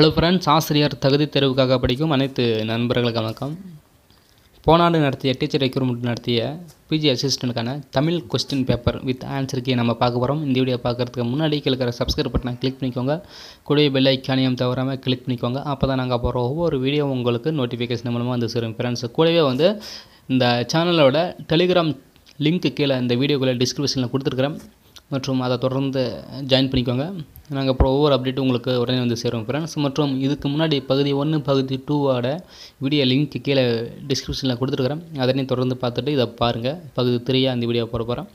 hello friends ஆசிரியர் தகுதி தேர்வுக்காக படிக்கும் அனைத்து நண்பர்களுக்கு வணக்கம் போனாண்டு நடத்திய டீச்சர் ரெக்ரூட்மெண்ட் நடத்திய பிஜி அசிஸ்டண்ட்டுக்கான தமிழ் கொஸ்டின் பேப்பர் வித் ஆன்சருக்கு நம்ம பார்க்க போகிறோம் இந்த வீடியோ பார்க்குறதுக்கு முன்னாடி கிழக்கிற சப்ஸ்கிரைப் பட்டனை கிளிக் பண்ணிக்கோங்க கூடிய பெல் ஐக்கானியம் தவறாமல் கிளிக் பண்ணிக்கோங்க அப்போ தான் நாங்கள் போகிறோம் ஒவ்வொரு வீடியோ உங்களுக்கு நோட்டிஃபிகேஷன் மூலமாக வந்து சேரும் ஃப்ரெண்ட்ஸ் கூடவே வந்து இந்த சேனலோட டெலிகிராம் லிங்க்கு கீழே இந்த வீடியோக்குள்ளே டிஸ்கிரிப்ஷனில் கொடுத்துருக்குறேன் மற்றும் அதை தொடர்ந்து ஜாயின் பண்ணிக்கோங்க நாங்கள் அப்புறம் ஒவ்வொரு அப்டேட்டும் உங்களுக்கு உடனே வந்து சேரும் ஃப்ரெண்ட்ஸ் மற்றும் இதுக்கு முன்னாடி பகுதி ஒன்று பகுதி டூவோட வீடியோ லிங்க் கீழே டிஸ்கிரிப்ஷனில் கொடுத்துருக்குறேன் அதனையும் தொடர்ந்து பார்த்துட்டு இதை பாருங்கள் பகுதி த்ரீயாக அந்த வீடியோ போட போகிறோம்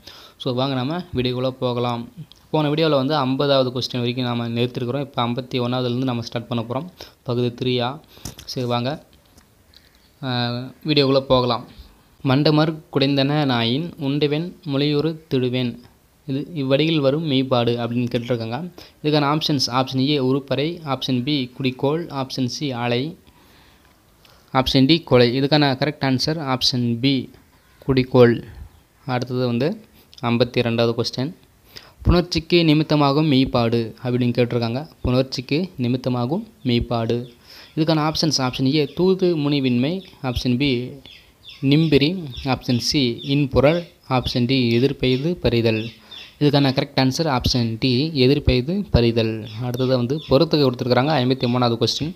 ஸோ வாங்க நம்ம வீடியோக்குள்ளே போகலாம் போன வீடியோவில் வந்து ஐம்பதாவது கொஸ்டின் வரைக்கும் நம்ம நிறுத்திருக்கிறோம் இப்போ ஐம்பத்தி ஒன்றாவதுலேருந்து நம்ம ஸ்டார்ட் பண்ண போகிறோம் பகுதி த்ரீயா சரி வாங்க வீடியோக்குள்ளே போகலாம் மண்டமர் குடைந்தன நாயின் உண்டுவேன் மொழியூறு திடுவேன் இது இவ்வடியில் வரும் மெய்ப்பாடு அப்படின்னு கேட்டிருக்காங்க இதுக்கான ஆப்ஷன்ஸ் ஆப்ஷன் ஏ உருப்பறை ஆப்ஷன் பி குடிக்கோள் ஆப்ஷன் சி ஆலை ஆப்ஷன் டி கொலை இதுக்கான கரெக்ட் ஆன்சர் ஆப்ஷன் பி குடிக்கோள் அடுத்தது வந்து ஐம்பத்தி ரெண்டாவது கொஸ்டின் புணர்ச்சிக்கு நிமித்தமாகும் மெய்ப்பாடு அப்படின்னு கேட்டிருக்காங்க புணர்ச்சிக்கு நிமித்தமாகும் மெய்ப்பாடு இதுக்கான ஆப்ஷன்ஸ் ஆப்ஷன் ஏ தூது முனிவின்மை ஆப்ஷன் பி நிம்பிரி ஆப்ஷன் சி இன்புரல் ஆப்ஷன் டி எதிர்பெய்து பறிதல் இதுக்கான கரெக்ட் ஆன்சர் ஆப்ஷன் டி எதிர் பெய்து பறிதல் அடுத்தது வந்து பொறுத்துக்கு கொடுத்துருக்குறாங்க ஐம்பத்தி மூணாவது கொஸ்டின்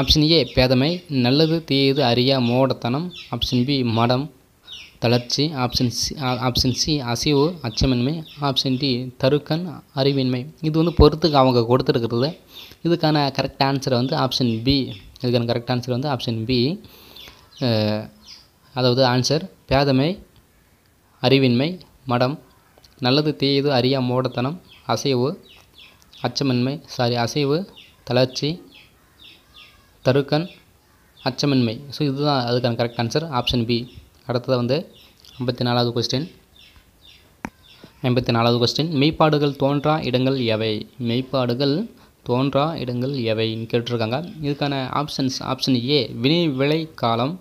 ஆப்ஷன் ஏ பேதமை நல்லது தீயது அறியா மூடத்தனம் ஆப்ஷன் பி மடம் தளர்ச்சி ஆப்ஷன் சி ஆப்ஷன் சி அசைவு அச்சமின்மை ஆப்ஷன் டி தருக்கன் அறிவின்மை இது வந்து பொறுத்துக்கு அவங்க கொடுத்துருக்கிறது இதுக்கான கரெக்ட் ஆன்சரை வந்து ஆப்ஷன் பி இதுக்கான கரெக்ட் ஆன்சர் வந்து ஆப்ஷன் பி அதாவது ஆன்சர் பேதமை அறிவின்மை மடம் நல்லது தீயது அறியா மூடத்தனம் அசைவு அச்சமின்மை சாரி அசைவு தளர்ச்சி தருக்கன் அச்சமின்மை ஸோ இதுதான் அதுக்கான கரெக்ட் ஆன்சர் ஆப்ஷன் பி அடுத்தது வந்து ஐம்பத்தி நாலாவது கொஸ்டின் ஐம்பத்தி நாலாவது கொஸ்டின் மெய்ப்பாடுகள் தோன்றா இடங்கள் எவை மெய்ப்பாடுகள் தோன்றா இடங்கள் எவைன்னு கேட்டிருக்காங்க இதுக்கான ஆப்ஷன்ஸ் ஆப்ஷன் ஏ வினை விளை காலம்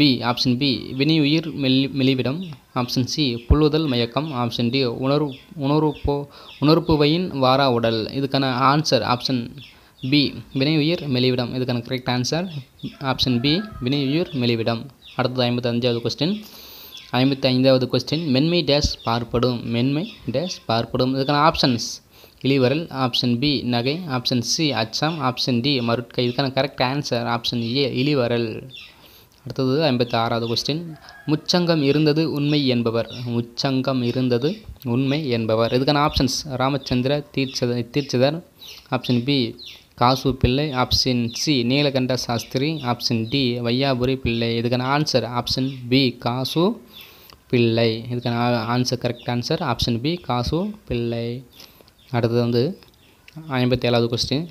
பி ஆப்ஷன் பி வினை உயிர் மெல்லி மெலிவிடம் ஆப்ஷன் சி புல்லுதல் மயக்கம் ஆப்ஷன் டி உணர்வு உணர்வுப்போ உணர்ப்புவையின் வாரா உடல் இதுக்கான ஆன்சர் ஆப்ஷன் பி வினை உயிர் மெலிவிடம் இதுக்கான கரெக்ட் ஆன்சர் ஆப்ஷன் பி வினை உயிர் மெலிவிடம் அடுத்தது ஐம்பத்தி அஞ்சாவது கொஸ்டின் ஐம்பத்தி ஐந்தாவது கொஸ்டின் மென்மை டேஷ் பார்ப்படும் மென்மை டேஷ் பார்ப்படும் இதுக்கான ஆப்ஷன்ஸ் இழிவரல் ஆப்ஷன் பி நகை ஆப்ஷன் சி அச்சம் ஆப்ஷன் டி மருட்கை இதுக்கான கரெக்ட் ஆன்சர் ஆப்ஷன் ஏ இழிவரல் அடுத்தது ஐம்பத்தி ஆறாவது கொஸ்டின் முச்சங்கம் இருந்தது உண்மை என்பவர் முச்சங்கம் இருந்தது உண்மை என்பவர் இதுக்கான options Ramachandra Dikshita Dikshitar option B Kasu Pillai option C Neelakanta Sastri option D Vaiyapuri Pillai இதுக்கான answer option B Kasu Pillai இதுக்கான answer correct answer option B Kasu Pillai அடுத்தது வந்து ஐம்பத்தி ஏழாவது கொஸ்டின்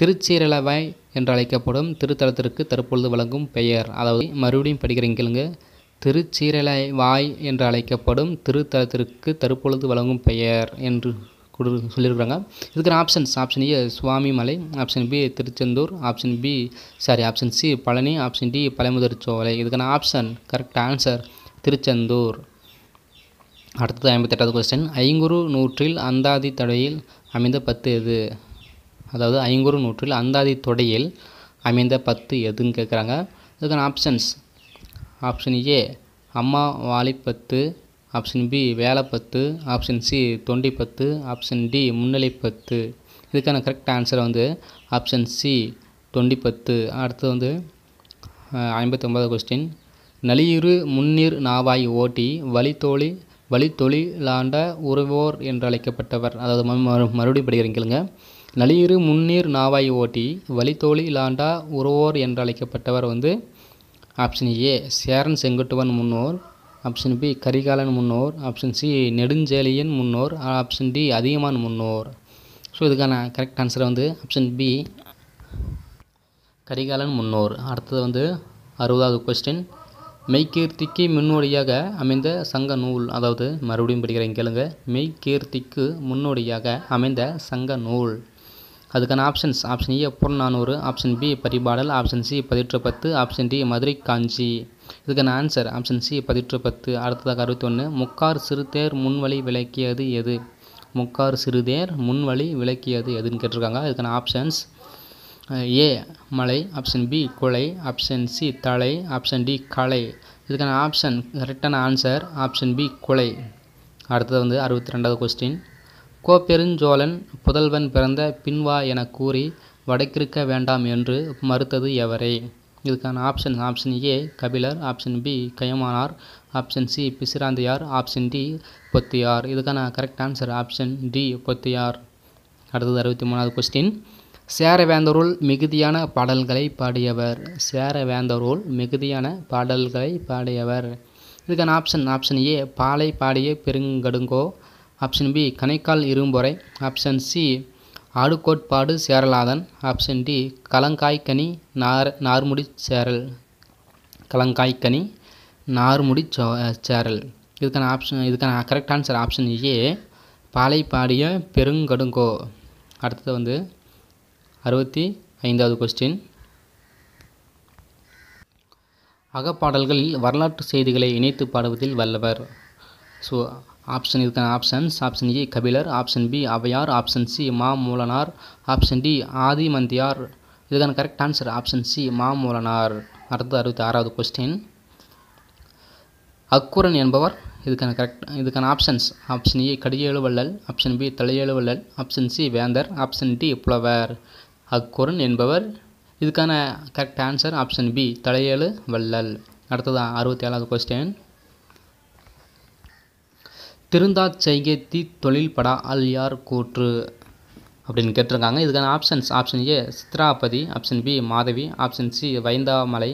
திருச்சீரலவாய் என்று அழைக்கப்படும் திருத்தலத்திற்கு தற்பொழுது வழங்கும் பெயர் அதாவது மறுபடியும் படிக்கிறேன் கேளுங்க வாய் என்று அழைக்கப்படும் திருத்தலத்திற்கு தற்பொழுது வழங்கும் பெயர் என்று கொடு சொல்லியிருக்கிறாங்க இருக்கிற options option A Swamimalai option B Tiruchendur option B sorry option C Palani option D Pazhamudircholai இதுக்கான ஆப்ஷன் கரெக்ட் ஆன்சர் திருச்செந்தூர் அடுத்தது ஐம்பத்தெட்டாவது கொஸ்டின் ஐங்குறு நூற்றில் அந்தாதி தடையில் அமைந்த பத்து எது அதாவது ஐங்குறு நூற்றில் அந்தாதி தொடையில் அமைந்த பத்து எதுன்னு கேட்குறாங்க இதுக்கான ஆப்ஷன்ஸ் ஆப்ஷன் ஏ அம்மா வாலிப்பத்து ஆப்ஷன் பி வேலைப்பத்து ஆப்ஷன் சி தொண்டிப்பத்து ஆப்ஷன் டி முன்னிலைப்பத்து இதுக்கான கரெக்ட் ஆன்சர் வந்து ஆப்ஷன் சி தொண்டிப்பத்து அடுத்தது வந்து ஐம்பத்தி கொஸ்டின் நலியுறு முன்னீர் நாவாய் ஓட்டி வழித்தோழி வழித்தொழிலாண்ட உறவோர் என்று அழைக்கப்பட்டவர் அதாவது மறுபடியும் படிக்கிறீங்க நளியிரு முன்னீர் நாவாய் ஓட்டி வழித்தோழி லாண்டா உறவோர் என்றழைக்கப்பட்டவர் வந்து ஆப்ஷன் ஏ சேரன் செங்குட்டுவன் முன்னோர் ஆப்ஷன் பி கரிகாலன் முன்னோர் ஆப்ஷன் சி நெடுஞ்சேலியன் முன்னோர் ஆப்ஷன் டி அதிகமான் முன்னோர் ஸோ இதுக்கான கரெக்ட் ஆன்சர் வந்து ஆப்ஷன் பி கரிகாலன் முன்னோர் அடுத்தது வந்து அறுபதாவது கொஸ்டின் மெய்கீர்த்திக்கு முன்னோடியாக அமைந்த சங்க நூல் அதாவது மறுபடியும் படிக்கிறேன் கேளுங்க மெய்கீர்த்திக்கு முன்னோடியாக அமைந்த சங்க நூல் அதுக்கான options option A Purananuru option B Paripadal option C Pathitrupathu option D Madurai காஞ்சி இதுக்கான ஆன்சர் ஆப்ஷன் சி பதிற்று பத்து அடுத்ததாக அறுபத்தொன்று முக்கார் சிறுதேர் முன்வழி விளக்கியது எது முக்கார் சிறுதேர் முன்வழி விளக்கியது எதுன்னு கேட்டிருக்காங்க இதுக்கான ஆப்ஷன்ஸ் ஏ மலை ஆப்ஷன் பி கொலை ஆப்ஷன் சி தலை ஆப்ஷன் டி கலை இதுக்கான ஆப்ஷன் கரெக்டான ஆன்சர் ஆப்ஷன் பி கொலை அடுத்தது வந்து அறுபத்தி ரெண்டாவது கொஸ்டின் கோப்பெருஞ்சோழன் புதல்வன் பிறந்த பின்வா எனக் கூறி வடக்கிருக்க வேண்டாம் என்று மறுத்தது எவரே இதுக்கான option option A Kapilar option B Kayamanar option C Pisiranthaiyar option D Pothiyar இதுக்கான correct answer option D Pothiyar அடுத்தது அறுபத்தி மூணாவது கொஸ்டின் சேரவேந்தருள் மிகுதியான பாடல்களை பாடியவர் சேரவேந்தருள் மிகுதியான பாடல்களை பாடியவர் இதுக்கான ஆப்ஷன் ஆப்ஷன் ஏ பாலை பாடிய Perunkadungo option B Kanaikkal Irumporai option C Adukotpattu Cheralathan option D Kalangaikanni Nar Narmudi Cheral கலங்காய்கனி நார்முடி Cheral இதுக்கான ஆப்ஷன் இதுக்கான கரெக்ட் ஆன்சர் ஆப்ஷன் ஏ பாலை பாடிய பெருங்கடுங்கோ அடுத்தது வந்து அறுபத்தி ஐந்தாவது கொஸ்டின் அகப்பாடல்களில் வரலாற்று செய்திகளை இணைத்து பாடுவதில் வல்லவர் ஸோ ஆப்ஷன் இதுக்கான options option A Kapilar option B Avvaiyar option C Moolanar option D Athimanthiyar இதுக்கான கரெக்ட் ஆன்சர் ஆப்ஷன் சி மா மூலனார் அடுத்து அறுபத்தி ஆறாவது கொஸ்டின் அக்குரன் என்பவர் இதுக்கான கரெக்ட் இதுக்கான ஆப்ஷன்ஸ் ஆப்ஷன் ஏ கடியேழுவள்ளல் ஆப்ஷன் பி தலையேழுவள்ளல் ஆப்ஷன் சி வேந்தர் ஆப்ஷன் டி புலவர் அக்குரன் என்பவர் இதுக்கான கரெக்ட் ஆன்சர் ஆப்ஷன் பி தலையேழு வள்ளல் அடுத்ததான் அறுபத்தி ஏழாவது கொஸ்டின் திருந்தா செய்கை தொழில் படா அல்யார் கூற்று அப்படின்னு கேட்டிருக்காங்க இதுக்கான options option A Chitrapathi option B Madhavi option C Vayanthamalai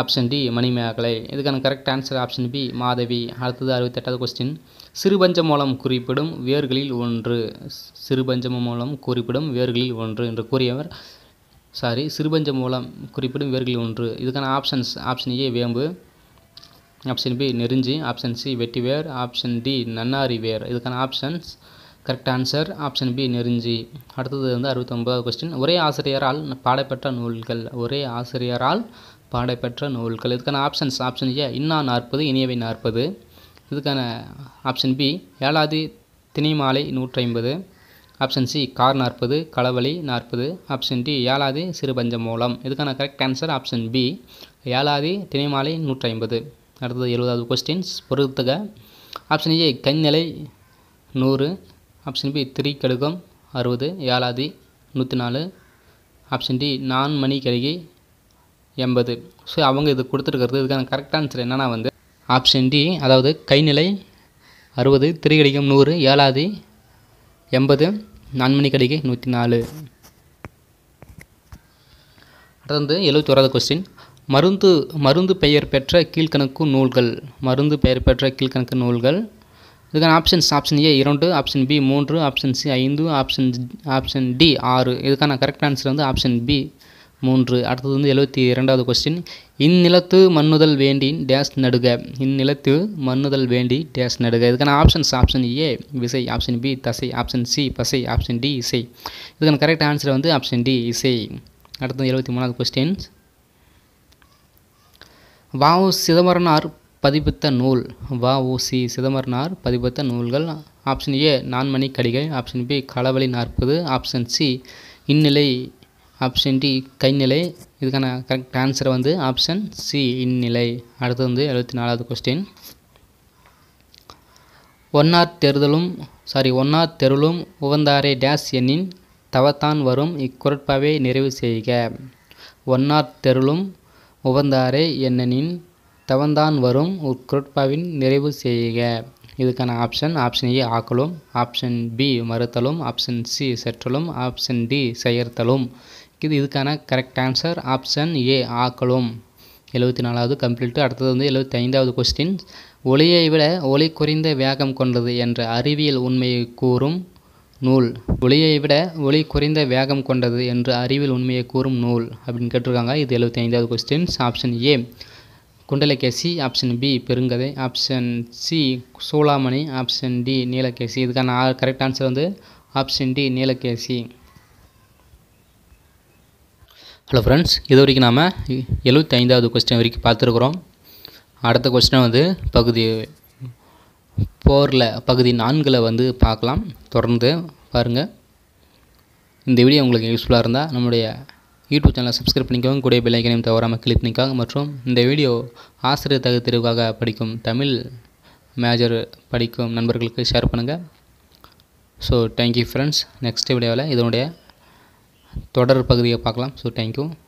option D Manimekalai இதுக்கான correct answer option B Madhavi அடுத்தது அறுபத்தெட்டாவது கொஸ்டின் சிறுபஞ்ச மூலம் குறிப்பிடும் வேர்களில் ஒன்று சிறுபஞ்சம் மூலம் குறிப்பிடும் வேர்களில் ஒன்று என்று கூறியவர் சாரி சிறுபஞ்ச மூலம் குறிப்பிடும் வேர்களில் ஒன்று இதுக்கான ஆப்ஷன்ஸ் ஆப்ஷன் ஏ வேம்பு ஆப்ஷன் பி நெருஞ்சி ஆப்ஷன் சி வெட்டி வேர் ஆப்ஷன் டி நன்னாரி வேர் இதுக்கான options correct answer option B நெருஞ்சி அடுத்தது வந்து அறுபத்தொம்பதாவது கொஸ்டின் ஒரே ஆசிரியரால் பாடப்பெற்ற நூல்கள் ஒரே ஆசிரியரால் பாடப்பெற்ற நூல்கள் இதுக்கான ஆப்ஷன்ஸ் ஆப்ஷன் ஏ இன்னா நாற்பது இனியவை நாற்பது இதுக்கான ஆப்ஷன் பி ஏழாதி திணிமாலை நூற்றி ஐம்பது ஆப்ஷன் சி கார் நாற்பது களவழி நாற்பது ஆப்ஷன் டி ஏழாதி சிறுபஞ்ச மூலம் இதுக்கான கரெக்ட் ஆன்சர் ஆப்ஷன் பி ஏழாதி திணைமாலை நூற்றி ஐம்பது அடுத்தது எழுபதாவது கொஸ்டின்ஸ் பொறுத்துக ஆப்ஷன் ஏ கைநிலை நூறு ஆப்ஷன் பி கடுகம் அறுபது ஏழாதி நூற்றி நாலு ஆப்ஷன் டி நான் மணி கழுகி எண்பது ஸோ அவங்க இது கொடுத்துருக்கிறது இதுக்கான கரெக்ட் ஆன்சர் என்னென்னா வந்து ஆப்ஷன் டி அதாவது கைநிலை அறுபது திரிகடிகம் நூறு ஏழாதி எண்பது நான்மணி கடிக்கை நூற்றி நாலு அடுத்து எழுபத்தி ஓராவது கொஸ்டின் மருந்து மருந்து பெயர் பெற்ற கீழ்கணக்கு நூல்கள் மருந்து பெயர் பெற்ற கீழ்கணக்கு நூல்கள் இதுக்கான ஆப்ஷன்ஸ் ஆப்ஷன் ஏ இரண்டு ஆப்ஷன் பி மூன்று ஆப்ஷன் சி ஐந்து ஆப்ஷன் ஆப்ஷன் டி ஆறு இதுக்கான கரெக்ட் ஆன்சர் வந்து ஆப்ஷன் பி மூன்று அடுத்தது வந்து எழுபத்தி இரண்டாவது கொஸ்டின் இந்நிலத்து மண்ணுதல் வேண்டி டேஸ் நடுக இந்நிலத்து மண்ணுதல் வேண்டி டேஸ் நடுக இதுக்கான ஆப்ஷன்ஸ் ஆப்ஷன் ஏ விசை ஆப்ஷன் பி தசை ஆப்ஷன் சி பசை ஆப்ஷன் டி இசை இதுக்கான கரெக்ட் ஆன்சர் வந்து ஆப்ஷன் டி இசை அடுத்தது எழுபத்தி மூணாவது கொஸ்டின்ஸ் வஉ சிதம்பரனார் பதிப்பித்த நூல் சி சிதம்பரனார் பதிப்பித்த நூல்கள் ஆப்ஷன் ஏ நான்மணி கடிகை ஆப்ஷன் பி களவழி நாற்பது ஆப்ஷன் சி இந்நிலை ஆப்ஷன் டி கைநிலை இதுக்கான கரெக்ட் ஆன்சர் வந்து ஆப்ஷன் சி இந்நிலை அடுத்து வந்து எழுபத்தி நாலாவது கொஸ்டின் ஒன்னார் தேர்தலும் சாரி ஒன்னார் தெருளும் உவந்தாரே டேஸ் எண்ணின் தவத்தான் வரும் இக்குரட்பாவை நிறைவு செய்க ஒன்னார் தெருளும் உவந்தாரே என்னனின் தவந்தான் வரும் உட்கொட்பாவின் நிறைவு செய்க இதுக்கான ஆப்ஷன் ஆப்ஷன் ஏ ஆக்கலும் ஆப்ஷன் பி மறுத்தலும் ஆப்ஷன் சி செற்றலும் ஆப்ஷன் டி செயர்த்தலும் இது இதுக்கான கரெக்ட் ஆன்சர் ஆப்ஷன் ஏ ஆக்கலும் எழுபத்தி நாலாவது கம்ப்ளீட்டு அடுத்தது வந்து எழுபத்தி ஐந்தாவது கொஸ்டின் ஒளியை விட ஒளி குறைந்த வேகம் கொண்டது என்ற அறிவியல் உண்மையை கூறும் நூல் ஒளியை விட ஒளி குறைந்த வேகம் கொண்டது என்று அறிவியல் உண்மையை கூறும் நூல் அப்படின்னு கேட்டிருக்காங்க இது எழுபத்தி ஐந்தாவது questions option A Kundalakesi option B Perungathai option C Soolamani option D Neelakesi இதுக்கான கரெக்ட் ஆன்சர் வந்து option D Neelakesi hello friends இது வரைக்கும் நாம் எழுபத்தி ஐந்தாவது கொஸ்டின் வரைக்கும் பார்த்துருக்குறோம் அடுத்த கொஸ்டின் வந்து பகுதி போரில் பகுதி நான்கில் வந்து பார்க்கலாம் தொடர்ந்து பாருங்கள் இந்த வீடியோ உங்களுக்கு யூஸ்ஃபுல்லாக இருந்தால் நம்முடைய யூடியூப் சேனலை சப்ஸ்கிரைப் பண்ணிக்கோங்க கூடிய பிள்ளைங்க தவறாமல் கிளிக் பண்ணிக்காங்க மற்றும் இந்த வீடியோ ஆசிரியர் தகுதி தேர்வுக்காக படிக்கும் தமிழ் மேஜர் படிக்கும் நண்பர்களுக்கு ஷேர் பண்ணுங்கள் ஸோ தேங்க்யூ ஃப்ரெண்ட்ஸ் நெக்ஸ்ட் வீடியோவில் இதனுடைய தொடர் பகுதியை பார்க்கலாம் ஸோ தேங்க்யூ